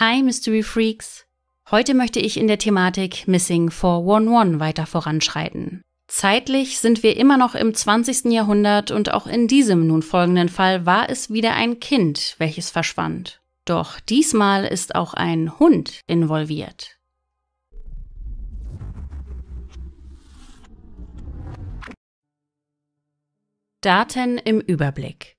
Hi Mystery Freaks! Heute möchte ich in der Thematik Missing 411 weiter voranschreiten. Zeitlich sind wir immer noch im 20. Jahrhundert und auch in diesem nun folgenden Fall war es wieder ein Kind, welches verschwand. Doch diesmal ist auch ein Hund involviert. Daten im Überblick.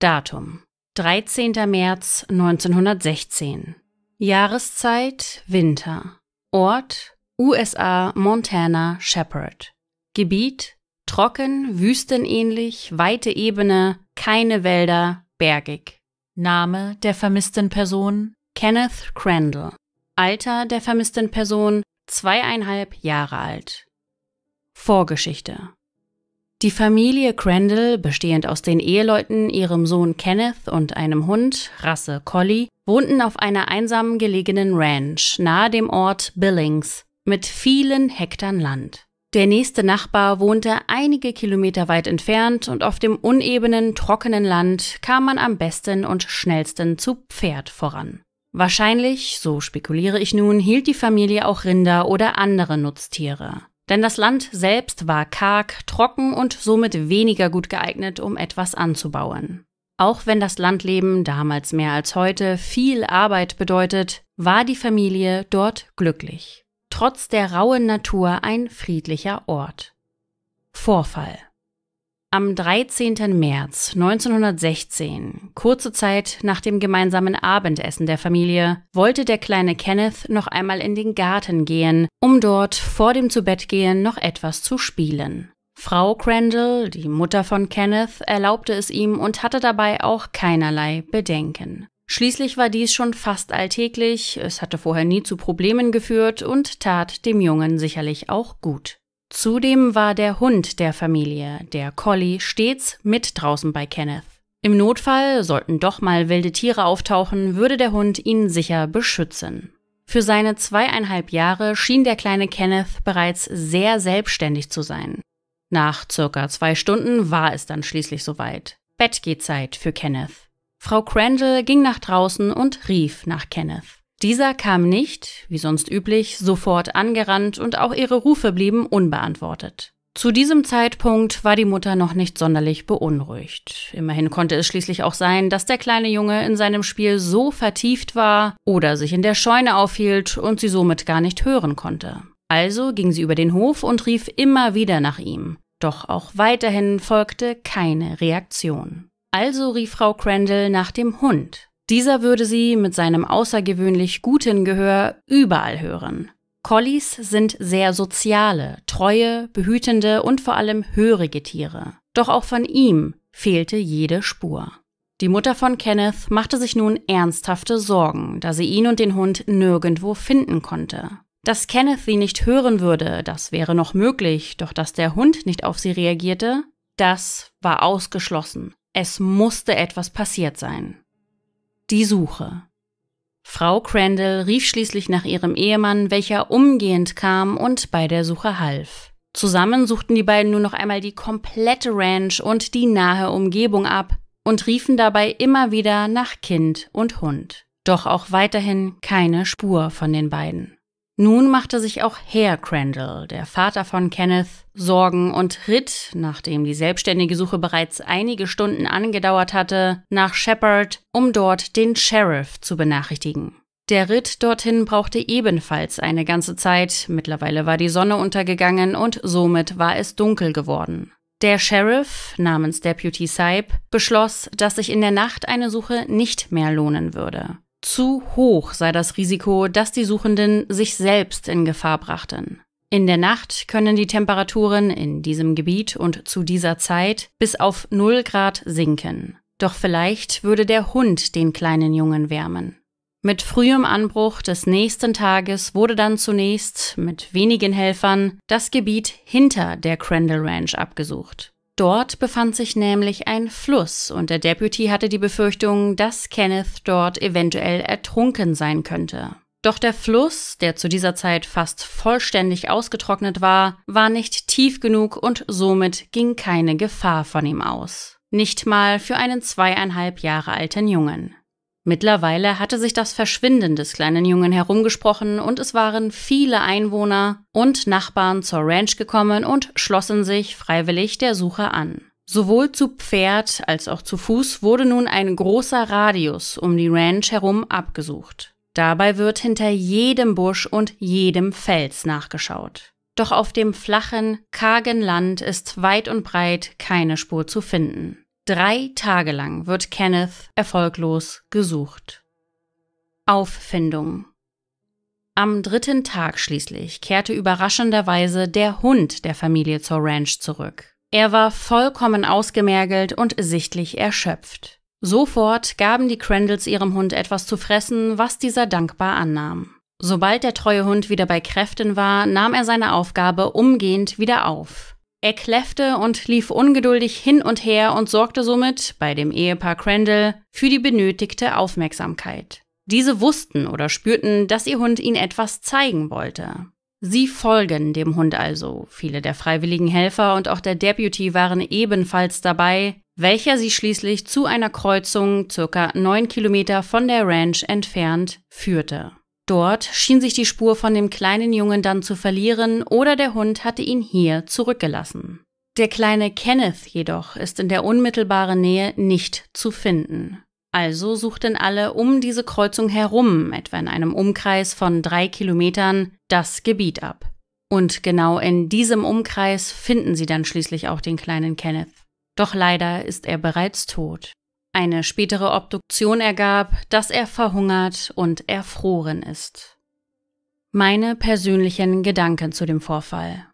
Datum 13. März 1916. Jahreszeit Winter. Ort USA Montana Shepherd. Gebiet trocken, wüstenähnlich, weite Ebene, keine Wälder, bergig. Name der vermissten Person Kenneth Crandall. Alter der vermissten Person zweieinhalb Jahre alt. Vorgeschichte die Familie Crandall, bestehend aus den Eheleuten, ihrem Sohn Kenneth und einem Hund, Rasse Collie, wohnten auf einer einsam gelegenen Ranch nahe dem Ort Billings mit vielen Hektar Land. Der nächste Nachbar wohnte einige Kilometer weit entfernt und auf dem unebenen, trockenen Land kam man am besten und schnellsten zu Pferd voran. Wahrscheinlich, so spekuliere ich nun, hielt die Familie auch Rinder oder andere Nutztiere. Denn das Land selbst war karg, trocken und somit weniger gut geeignet, um etwas anzubauen. Auch wenn das Landleben damals mehr als heute viel Arbeit bedeutet, war die Familie dort glücklich. Trotz der rauen Natur ein friedlicher Ort. Vorfall. Am 13. März 1916, kurze Zeit nach dem gemeinsamen Abendessen der Familie, wollte der kleine Kenneth noch einmal in den Garten gehen, um dort vor dem Zubettgehen noch etwas zu spielen. Frau Crandall, die Mutter von Kenneth, erlaubte es ihm und hatte dabei auch keinerlei Bedenken. Schließlich war dies schon fast alltäglich, es hatte vorher nie zu Problemen geführt und tat dem Jungen sicherlich auch gut. Zudem war der Hund der Familie, der Collie, stets mit draußen bei Kenneth. Im Notfall, sollten doch mal wilde Tiere auftauchen, würde der Hund ihn sicher beschützen. Für seine zweieinhalb Jahre schien der kleine Kenneth bereits sehr selbstständig zu sein. Nach circa zwei Stunden war es dann schließlich soweit. Bettgehzeit für Kenneth. Frau Crandall ging nach draußen und rief nach Kenneth. Dieser kam nicht, wie sonst üblich, sofort angerannt und auch ihre Rufe blieben unbeantwortet. Zu diesem Zeitpunkt war die Mutter noch nicht sonderlich beunruhigt. Immerhin konnte es schließlich auch sein, dass der kleine Junge in seinem Spiel so vertieft war oder sich in der Scheune aufhielt und sie somit gar nicht hören konnte. Also ging sie über den Hof und rief immer wieder nach ihm. Doch auch weiterhin folgte keine Reaktion. Also rief Frau Crandall nach dem Hund. Dieser würde sie mit seinem außergewöhnlich guten Gehör überall hören. Collies sind sehr soziale, treue, behütende und vor allem hörige Tiere. Doch auch von ihm fehlte jede Spur. Die Mutter von Kenneth machte sich nun ernsthafte Sorgen, da sie ihn und den Hund nirgendwo finden konnte. Dass Kenneth sie nicht hören würde, das wäre noch möglich, doch dass der Hund nicht auf sie reagierte, das war ausgeschlossen. Es musste etwas passiert sein. Die Suche. Frau Crandall rief schließlich nach ihrem Ehemann, welcher umgehend kam und bei der Suche half. Zusammen suchten die beiden nun noch einmal die komplette Ranch und die nahe Umgebung ab und riefen dabei immer wieder nach Kind und Hund. Doch auch weiterhin keine Spur von den beiden. Nun machte sich auch Herr Crandall, der Vater von Kenneth, Sorgen und ritt, nachdem die selbstständige Suche bereits einige Stunden angedauert hatte, nach Shepard, um dort den Sheriff zu benachrichtigen. Der Ritt dorthin brauchte ebenfalls eine ganze Zeit, mittlerweile war die Sonne untergegangen und somit war es dunkel geworden. Der Sheriff namens Deputy Saib beschloss, dass sich in der Nacht eine Suche nicht mehr lohnen würde. Zu hoch sei das Risiko, dass die Suchenden sich selbst in Gefahr brachten. In der Nacht können die Temperaturen in diesem Gebiet und zu dieser Zeit bis auf 0 Grad sinken. Doch vielleicht würde der Hund den kleinen Jungen wärmen. Mit frühem Anbruch des nächsten Tages wurde dann zunächst mit wenigen Helfern das Gebiet hinter der Crandall Ranch abgesucht. Dort befand sich nämlich ein Fluss und der Deputy hatte die Befürchtung, dass Kenneth dort eventuell ertrunken sein könnte. Doch der Fluss, der zu dieser Zeit fast vollständig ausgetrocknet war, war nicht tief genug und somit ging keine Gefahr von ihm aus. Nicht mal für einen zweieinhalb Jahre alten Jungen. Mittlerweile hatte sich das Verschwinden des kleinen Jungen herumgesprochen und es waren viele Einwohner und Nachbarn zur Ranch gekommen und schlossen sich freiwillig der Suche an. Sowohl zu Pferd als auch zu Fuß wurde nun ein großer Radius um die Ranch herum abgesucht. Dabei wird hinter jedem Busch und jedem Fels nachgeschaut. Doch auf dem flachen, kargen Land ist weit und breit keine Spur zu finden. Drei Tage lang wird Kenneth erfolglos gesucht. Auffindung. Am dritten Tag schließlich kehrte überraschenderweise der Hund der Familie zur Ranch zurück. Er war vollkommen ausgemergelt und sichtlich erschöpft. Sofort gaben die Crandalls ihrem Hund etwas zu fressen, was dieser dankbar annahm. Sobald der treue Hund wieder bei Kräften war, nahm er seine Aufgabe umgehend wieder auf. Er kläffte und lief ungeduldig hin und her und sorgte somit bei dem Ehepaar Crandall für die benötigte Aufmerksamkeit. Diese wussten oder spürten, dass ihr Hund ihnen etwas zeigen wollte. Sie folgen dem Hund also. Viele der freiwilligen Helfer und auch der Deputy waren ebenfalls dabei, welcher sie schließlich zu einer Kreuzung circa neun Kilometer von der Ranch entfernt führte. Dort schien sich die Spur von dem kleinen Jungen dann zu verlieren oder der Hund hatte ihn hier zurückgelassen. Der kleine Kenneth jedoch ist in der unmittelbaren Nähe nicht zu finden. Also suchten alle um diese Kreuzung herum, etwa in einem Umkreis von drei Kilometern, das Gebiet ab. Und genau in diesem Umkreis finden sie dann schließlich auch den kleinen Kenneth. Doch leider ist er bereits tot. Eine spätere Obduktion ergab, dass er verhungert und erfroren ist. Meine persönlichen Gedanken zu dem Vorfall.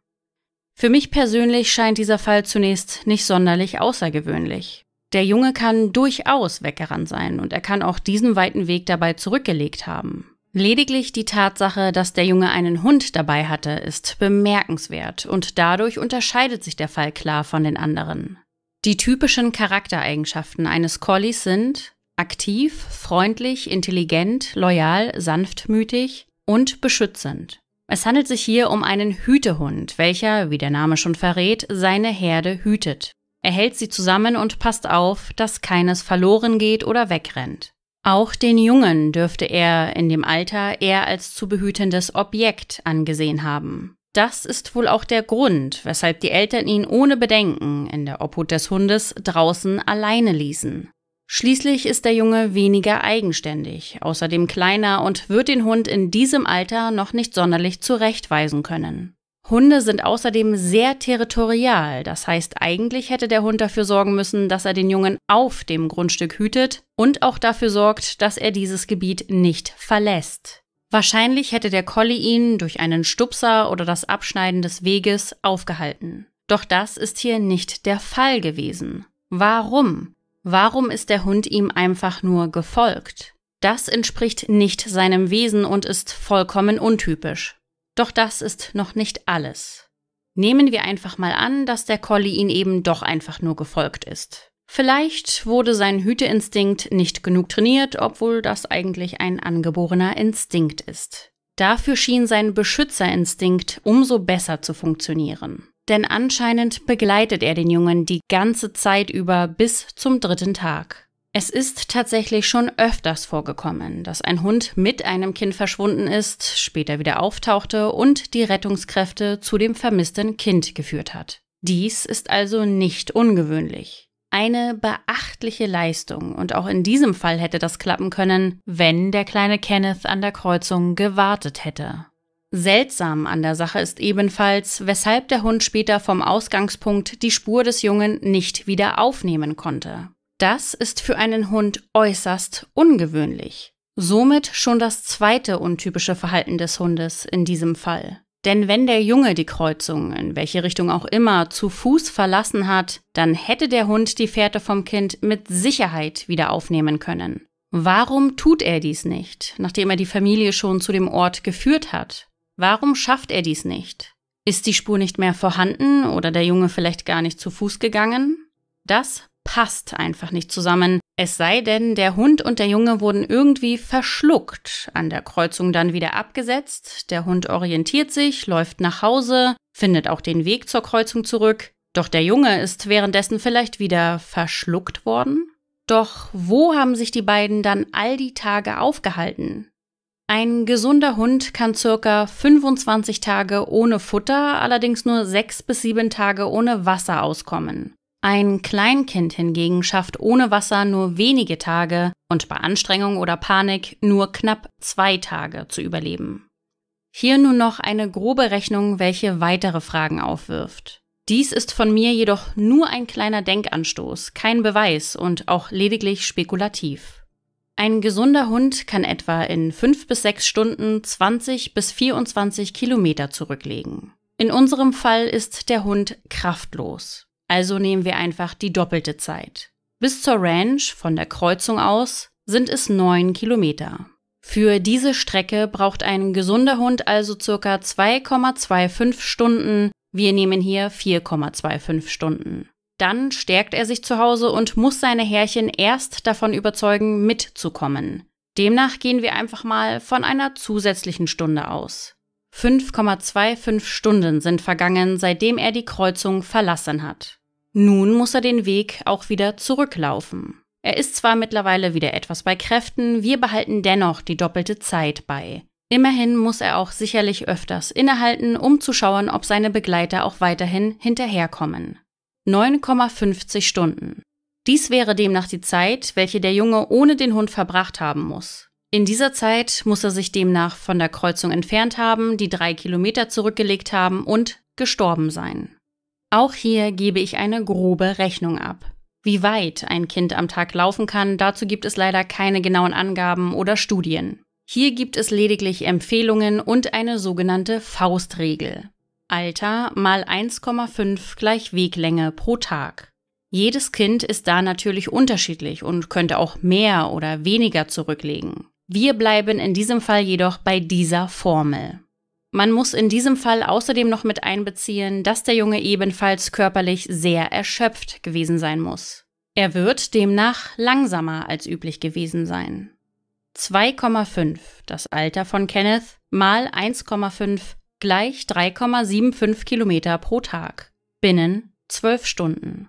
Für mich persönlich scheint dieser Fall zunächst nicht sonderlich außergewöhnlich. Der Junge kann durchaus weggerannt sein und er kann auch diesen weiten Weg dabei zurückgelegt haben. Lediglich die Tatsache, dass der Junge einen Hund dabei hatte, ist bemerkenswert und dadurch unterscheidet sich der Fall klar von den anderen. Die typischen Charaktereigenschaften eines Collies sind aktiv, freundlich, intelligent, loyal, sanftmütig und beschützend. Es handelt sich hier um einen Hütehund, welcher, wie der Name schon verrät, seine Herde hütet. Er hält sie zusammen und passt auf, dass keines verloren geht oder wegrennt. Auch den Jungen dürfte er in dem Alter eher als zu behütendes Objekt angesehen haben. Das ist wohl auch der Grund, weshalb die Eltern ihn ohne Bedenken in der Obhut des Hundes draußen alleine ließen. Schließlich ist der Junge weniger eigenständig, außerdem kleiner und wird den Hund in diesem Alter noch nicht sonderlich zurechtweisen können. Hunde sind außerdem sehr territorial, das heißt eigentlich hätte der Hund dafür sorgen müssen, dass er den Jungen auf dem Grundstück hütet und auch dafür sorgt, dass er dieses Gebiet nicht verlässt. Wahrscheinlich hätte der Collie ihn durch einen Stupser oder das Abschneiden des Weges aufgehalten. Doch das ist hier nicht der Fall gewesen. Warum? Warum ist der Hund ihm einfach nur gefolgt? Das entspricht nicht seinem Wesen und ist vollkommen untypisch. Doch das ist noch nicht alles. Nehmen wir einfach mal an, dass der Collie ihn eben doch einfach nur gefolgt ist. Vielleicht wurde sein Hüteinstinkt nicht genug trainiert, obwohl das eigentlich ein angeborener Instinkt ist. Dafür schien sein Beschützerinstinkt umso besser zu funktionieren. Denn anscheinend begleitet er den Jungen die ganze Zeit über bis zum dritten Tag. Es ist tatsächlich schon öfters vorgekommen, dass ein Hund mit einem Kind verschwunden ist, später wieder auftauchte und die Rettungskräfte zu dem vermissten Kind geführt hat. Dies ist also nicht ungewöhnlich eine beachtliche Leistung und auch in diesem Fall hätte das klappen können, wenn der kleine Kenneth an der Kreuzung gewartet hätte. Seltsam an der Sache ist ebenfalls, weshalb der Hund später vom Ausgangspunkt die Spur des Jungen nicht wieder aufnehmen konnte. Das ist für einen Hund äußerst ungewöhnlich. Somit schon das zweite untypische Verhalten des Hundes in diesem Fall. Denn wenn der Junge die Kreuzung, in welche Richtung auch immer, zu Fuß verlassen hat, dann hätte der Hund die Fährte vom Kind mit Sicherheit wieder aufnehmen können. Warum tut er dies nicht, nachdem er die Familie schon zu dem Ort geführt hat? Warum schafft er dies nicht? Ist die Spur nicht mehr vorhanden oder der Junge vielleicht gar nicht zu Fuß gegangen? Das passt einfach nicht zusammen, es sei denn, der Hund und der Junge wurden irgendwie verschluckt, an der Kreuzung dann wieder abgesetzt, der Hund orientiert sich, läuft nach Hause, findet auch den Weg zur Kreuzung zurück, doch der Junge ist währenddessen vielleicht wieder verschluckt worden? Doch wo haben sich die beiden dann all die Tage aufgehalten? Ein gesunder Hund kann circa 25 Tage ohne Futter, allerdings nur 6 bis 7 Tage ohne Wasser auskommen. Ein Kleinkind hingegen schafft ohne Wasser nur wenige Tage und bei Anstrengung oder Panik nur knapp zwei Tage zu überleben. Hier nun noch eine grobe Rechnung, welche weitere Fragen aufwirft. Dies ist von mir jedoch nur ein kleiner Denkanstoß, kein Beweis und auch lediglich spekulativ. Ein gesunder Hund kann etwa in fünf bis sechs Stunden 20 bis 24 Kilometer zurücklegen. In unserem Fall ist der Hund kraftlos also nehmen wir einfach die doppelte Zeit. Bis zur Ranch von der Kreuzung aus sind es 9 Kilometer. Für diese Strecke braucht ein gesunder Hund also ca. 2,25 Stunden, wir nehmen hier 4,25 Stunden. Dann stärkt er sich zu Hause und muss seine Härchen erst davon überzeugen, mitzukommen. Demnach gehen wir einfach mal von einer zusätzlichen Stunde aus. 5,25 Stunden sind vergangen, seitdem er die Kreuzung verlassen hat. Nun muss er den Weg auch wieder zurücklaufen. Er ist zwar mittlerweile wieder etwas bei Kräften, wir behalten dennoch die doppelte Zeit bei. Immerhin muss er auch sicherlich öfters innehalten, um zu schauen, ob seine Begleiter auch weiterhin hinterherkommen. 9,50 Stunden. Dies wäre demnach die Zeit, welche der Junge ohne den Hund verbracht haben muss. In dieser Zeit muss er sich demnach von der Kreuzung entfernt haben, die drei Kilometer zurückgelegt haben und gestorben sein. Auch hier gebe ich eine grobe Rechnung ab. Wie weit ein Kind am Tag laufen kann, dazu gibt es leider keine genauen Angaben oder Studien. Hier gibt es lediglich Empfehlungen und eine sogenannte Faustregel. Alter mal 1,5 gleich Weglänge pro Tag. Jedes Kind ist da natürlich unterschiedlich und könnte auch mehr oder weniger zurücklegen. Wir bleiben in diesem Fall jedoch bei dieser Formel. Man muss in diesem Fall außerdem noch mit einbeziehen, dass der Junge ebenfalls körperlich sehr erschöpft gewesen sein muss. Er wird demnach langsamer als üblich gewesen sein. 2,5, das Alter von Kenneth, mal 1,5 gleich 3,75 Kilometer pro Tag, binnen 12 Stunden.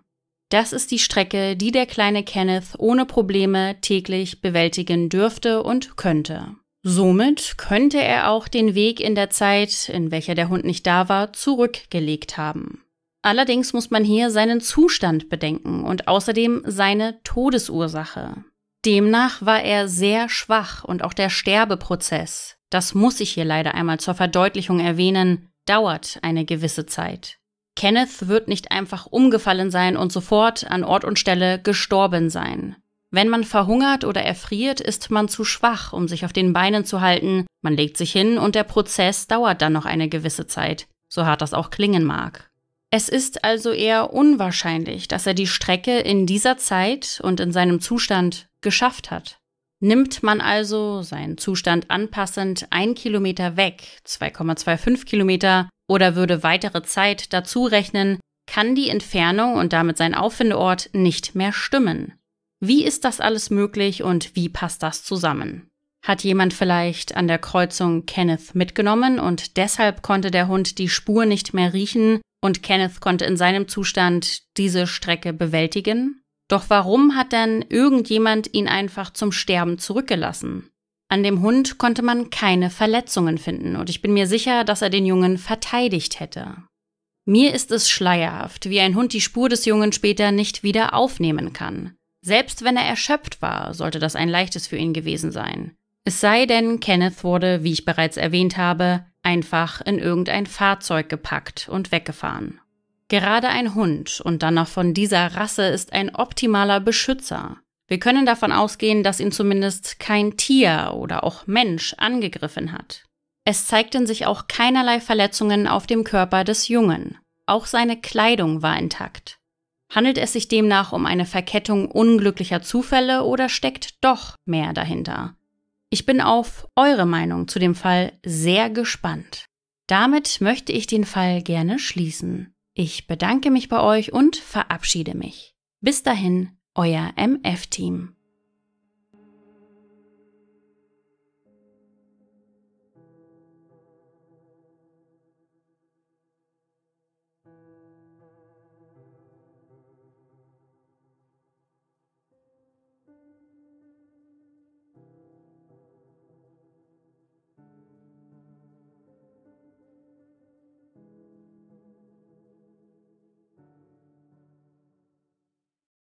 Das ist die Strecke, die der kleine Kenneth ohne Probleme täglich bewältigen dürfte und könnte. Somit könnte er auch den Weg in der Zeit, in welcher der Hund nicht da war, zurückgelegt haben. Allerdings muss man hier seinen Zustand bedenken und außerdem seine Todesursache. Demnach war er sehr schwach und auch der Sterbeprozess, das muss ich hier leider einmal zur Verdeutlichung erwähnen, dauert eine gewisse Zeit. Kenneth wird nicht einfach umgefallen sein und sofort an Ort und Stelle gestorben sein. Wenn man verhungert oder erfriert, ist man zu schwach, um sich auf den Beinen zu halten, man legt sich hin und der Prozess dauert dann noch eine gewisse Zeit, so hart das auch klingen mag. Es ist also eher unwahrscheinlich, dass er die Strecke in dieser Zeit und in seinem Zustand geschafft hat. Nimmt man also, seinen Zustand anpassend, ein Kilometer weg, 2,25 Kilometer, oder würde weitere Zeit dazu rechnen, kann die Entfernung und damit sein Auffindeort nicht mehr stimmen. Wie ist das alles möglich und wie passt das zusammen? Hat jemand vielleicht an der Kreuzung Kenneth mitgenommen und deshalb konnte der Hund die Spur nicht mehr riechen und Kenneth konnte in seinem Zustand diese Strecke bewältigen? Doch warum hat denn irgendjemand ihn einfach zum Sterben zurückgelassen? An dem Hund konnte man keine Verletzungen finden und ich bin mir sicher, dass er den Jungen verteidigt hätte. Mir ist es schleierhaft, wie ein Hund die Spur des Jungen später nicht wieder aufnehmen kann. Selbst wenn er erschöpft war, sollte das ein leichtes für ihn gewesen sein. Es sei denn, Kenneth wurde, wie ich bereits erwähnt habe, einfach in irgendein Fahrzeug gepackt und weggefahren. Gerade ein Hund und dann noch von dieser Rasse ist ein optimaler Beschützer. Wir können davon ausgehen, dass ihn zumindest kein Tier oder auch Mensch angegriffen hat. Es zeigten sich auch keinerlei Verletzungen auf dem Körper des Jungen. Auch seine Kleidung war intakt. Handelt es sich demnach um eine Verkettung unglücklicher Zufälle oder steckt doch mehr dahinter? Ich bin auf eure Meinung zu dem Fall sehr gespannt. Damit möchte ich den Fall gerne schließen. Ich bedanke mich bei euch und verabschiede mich. Bis dahin, euer MF-Team.